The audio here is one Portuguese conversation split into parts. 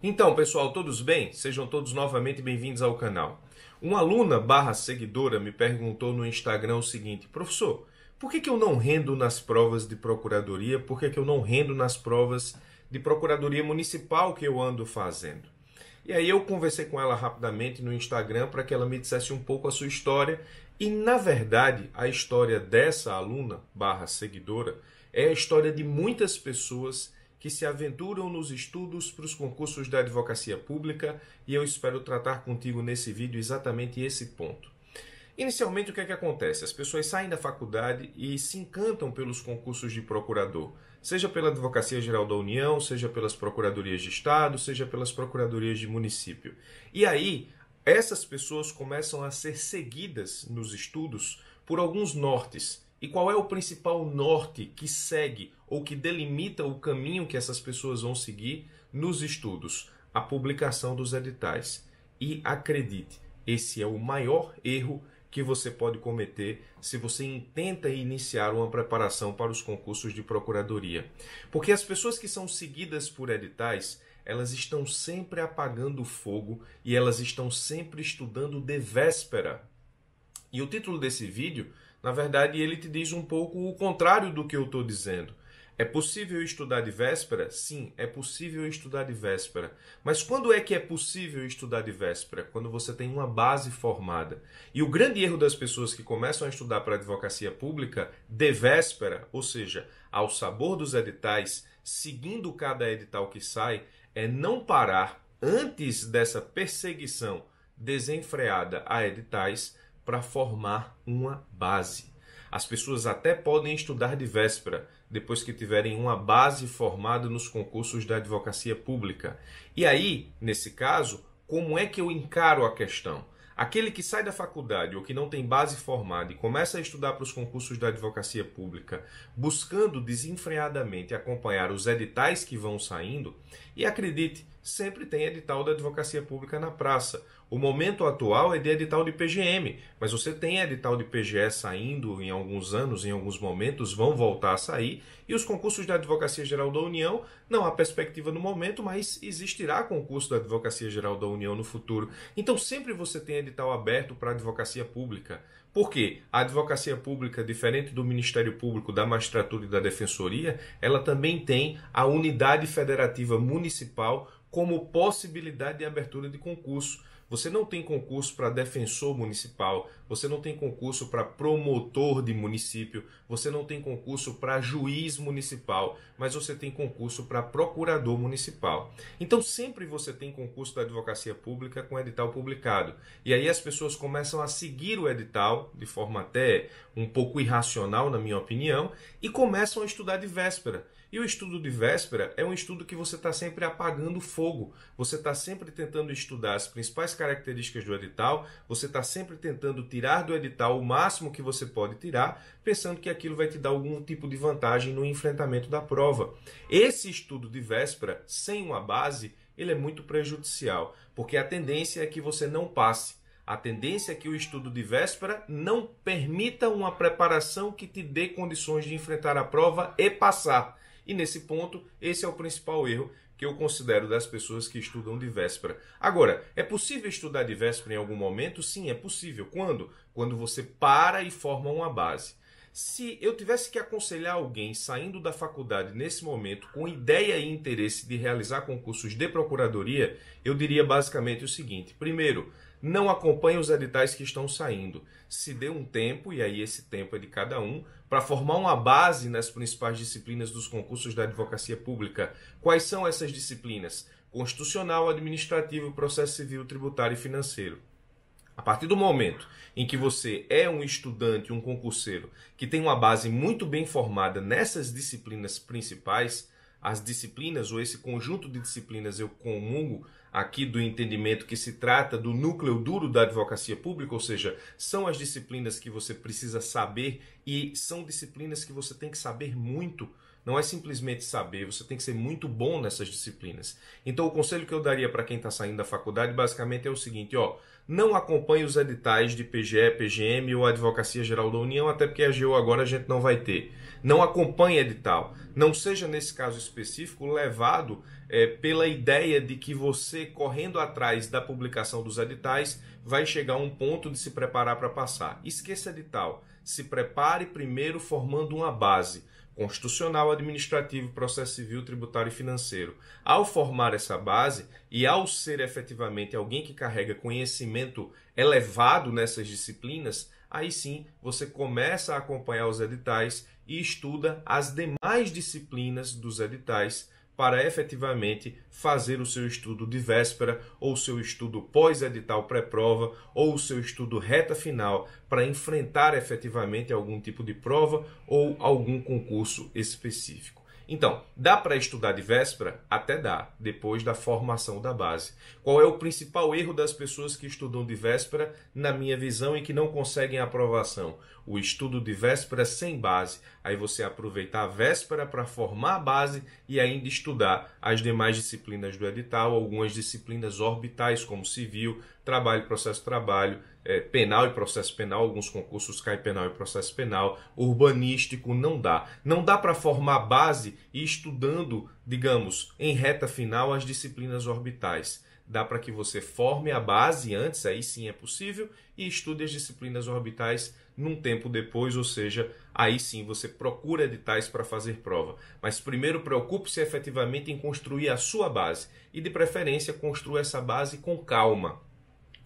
Então, pessoal, todos bem? Sejam todos novamente bem-vindos ao canal. Uma aluna barra seguidora me perguntou no Instagram o seguinte, professor, por que, que eu não rendo nas provas de procuradoria? Por que, que eu não rendo nas provas de procuradoria municipal que eu ando fazendo? E aí eu conversei com ela rapidamente no Instagram para que ela me dissesse um pouco a sua história. E na verdade, a história dessa aluna barra seguidora é a história de muitas pessoas que se aventuram nos estudos para os concursos da advocacia pública e eu espero tratar contigo nesse vídeo exatamente esse ponto. Inicialmente, o que é que acontece? As pessoas saem da faculdade e se encantam pelos concursos de procurador, seja pela Advocacia Geral da União, seja pelas procuradorias de Estado, seja pelas procuradorias de município. E aí, essas pessoas começam a ser seguidas nos estudos por alguns nortes. E qual é o principal norte que segue ou que delimita o caminho que essas pessoas vão seguir nos estudos, a publicação dos editais. E acredite, esse é o maior erro que você pode cometer se você intenta iniciar uma preparação para os concursos de procuradoria. Porque as pessoas que são seguidas por editais, elas estão sempre apagando fogo e elas estão sempre estudando de véspera. E o título desse vídeo, na verdade, ele te diz um pouco o contrário do que eu estou dizendo. É possível estudar de véspera? Sim, é possível estudar de véspera. Mas quando é que é possível estudar de véspera? Quando você tem uma base formada. E o grande erro das pessoas que começam a estudar para a advocacia pública de véspera, ou seja, ao sabor dos editais, seguindo cada edital que sai, é não parar antes dessa perseguição desenfreada a editais para formar uma base. As pessoas até podem estudar de véspera, depois que tiverem uma base formada nos concursos da advocacia pública. E aí, nesse caso, como é que eu encaro a questão? Aquele que sai da faculdade ou que não tem base formada e começa a estudar para os concursos da advocacia pública, buscando desenfreadamente acompanhar os editais que vão saindo, e acredite, sempre tem edital da advocacia pública na praça. O momento atual é de edital de PGM, mas você tem edital de PGE saindo em alguns anos, em alguns momentos, vão voltar a sair, e os concursos da Advocacia Geral da União, não há perspectiva no momento, mas existirá concurso da Advocacia Geral da União no futuro. Então sempre você tem edital aberto para a advocacia pública. Por quê? A advocacia pública, diferente do Ministério Público, da magistratura e da defensoria, ela também tem a unidade federativa municipal como possibilidade de abertura de concurso. Você não tem concurso para defensor municipal, você não tem concurso para promotor de município, você não tem concurso para juiz municipal, mas você tem concurso para procurador municipal. Então sempre você tem concurso da advocacia pública com edital publicado. E aí as pessoas começam a seguir o edital de forma até um pouco irracional, na minha opinião, e começam a estudar de véspera. E o estudo de véspera é um estudo que você está sempre apagando fogo, você está sempre tentando estudar as principais características do edital, você está sempre tentando tirar do edital o máximo que você pode tirar, pensando que aquilo vai te dar algum tipo de vantagem no enfrentamento da prova. Esse estudo de véspera, sem uma base, ele é muito prejudicial, porque a tendência é que você não passe. A tendência é que o estudo de véspera não permita uma preparação que te dê condições de enfrentar a prova e passar. E nesse ponto, esse é o principal erro que eu considero das pessoas que estudam de véspera. Agora, é possível estudar de véspera em algum momento? Sim, é possível. Quando? Quando você para e forma uma base. Se eu tivesse que aconselhar alguém saindo da faculdade nesse momento com ideia e interesse de realizar concursos de procuradoria, eu diria basicamente o seguinte: primeiro, não acompanhe os editais que estão saindo. Se dê um tempo, e aí esse tempo é de cada um, para formar uma base nas principais disciplinas dos concursos da advocacia pública. Quais são essas disciplinas? Constitucional, administrativo, processo civil, tributário e financeiro. A partir do momento em que você é um estudante, um concurseiro, que tem uma base muito bem formada nessas disciplinas principais, as disciplinas ou esse conjunto de disciplinas eu comungo aqui do entendimento que se trata do núcleo duro da advocacia pública, ou seja, são as disciplinas que você precisa saber e são disciplinas que você tem que saber muito não é simplesmente saber, você tem que ser muito bom nessas disciplinas. Então, o conselho que eu daria para quem está saindo da faculdade basicamente é o seguinte: ó, não acompanhe os editais de PGE, PGM ou Advocacia Geral da União, até porque a AGU agora a gente não vai ter. Não acompanhe edital. Não seja, nesse caso específico, levado é, pela ideia de que você, correndo atrás da publicação dos editais, vai chegar a um ponto de se preparar para passar. Esqueça edital se prepare primeiro formando uma base constitucional, administrativo, processo civil, tributário e financeiro. Ao formar essa base e ao ser efetivamente alguém que carrega conhecimento elevado nessas disciplinas, aí sim você começa a acompanhar os editais e estuda as demais disciplinas dos editais para efetivamente fazer o seu estudo de véspera, ou o seu estudo pós-edital pré-prova, ou o seu estudo reta final, para enfrentar efetivamente algum tipo de prova ou algum concurso específico. Então, dá para estudar de véspera? Até dá, depois da formação da base. Qual é o principal erro das pessoas que estudam de véspera, na minha visão, e que não conseguem aprovação? O estudo de véspera sem base. Aí você aproveitar a véspera para formar a base e ainda estudar as demais disciplinas do edital, algumas disciplinas orbitais, como civil, trabalho, processo trabalho, é, penal e processo penal, alguns concursos caem penal e processo penal, urbanístico não dá. Não dá para formar base e estudando, digamos, em reta final as disciplinas orbitais. Dá para que você forme a base antes, aí sim é possível, e estude as disciplinas orbitais num tempo depois, ou seja, aí sim você procura editais para fazer prova. Mas primeiro preocupe-se efetivamente em construir a sua base e, de preferência, construa essa base com calma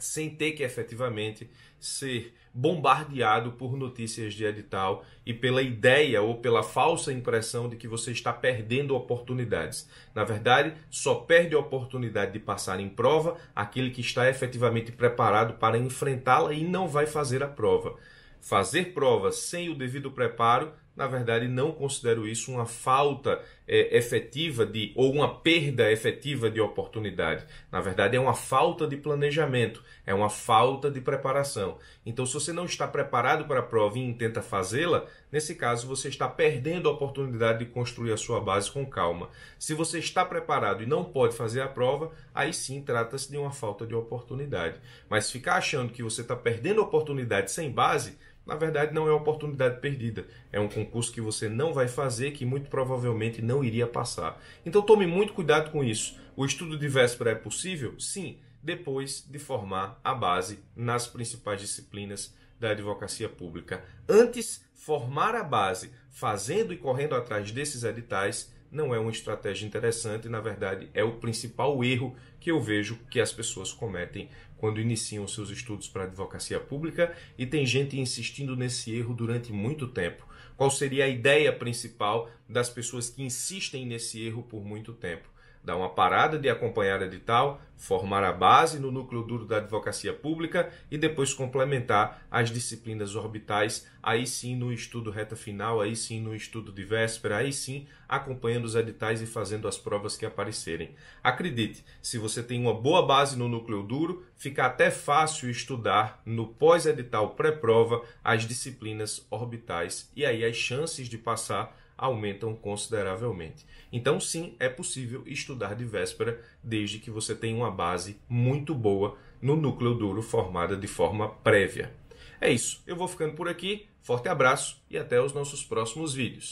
sem ter que efetivamente ser bombardeado por notícias de edital e pela ideia ou pela falsa impressão de que você está perdendo oportunidades. Na verdade, só perde a oportunidade de passar em prova aquele que está efetivamente preparado para enfrentá-la e não vai fazer a prova. Fazer prova sem o devido preparo na verdade, não considero isso uma falta é, efetiva de ou uma perda efetiva de oportunidade. Na verdade, é uma falta de planejamento, é uma falta de preparação. Então, se você não está preparado para a prova e tenta fazê-la, nesse caso você está perdendo a oportunidade de construir a sua base com calma. Se você está preparado e não pode fazer a prova, aí sim trata-se de uma falta de oportunidade. Mas ficar achando que você está perdendo a oportunidade sem base na verdade não é oportunidade perdida. É um concurso que você não vai fazer, que muito provavelmente não iria passar. Então tome muito cuidado com isso. O estudo de véspera é possível? Sim, depois de formar a base nas principais disciplinas da advocacia pública. Antes, formar a base fazendo e correndo atrás desses editais não é uma estratégia interessante, na verdade é o principal erro que eu vejo que as pessoas cometem quando iniciam seus estudos para advocacia pública e tem gente insistindo nesse erro durante muito tempo. Qual seria a ideia principal das pessoas que insistem nesse erro por muito tempo? Dar uma parada de acompanhar edital, formar a base no núcleo duro da advocacia pública e depois complementar as disciplinas orbitais, aí sim no estudo reta final, aí sim no estudo de véspera, aí sim acompanhando os editais e fazendo as provas que aparecerem. Acredite, se você tem uma boa base no núcleo duro, fica até fácil estudar no pós-edital pré-prova as disciplinas orbitais e aí as chances de passar aumentam consideravelmente. Então, sim, é possível estudar de véspera desde que você tenha uma base muito boa no núcleo duro formada de forma prévia. É isso, eu vou ficando por aqui, forte abraço e até os nossos próximos vídeos.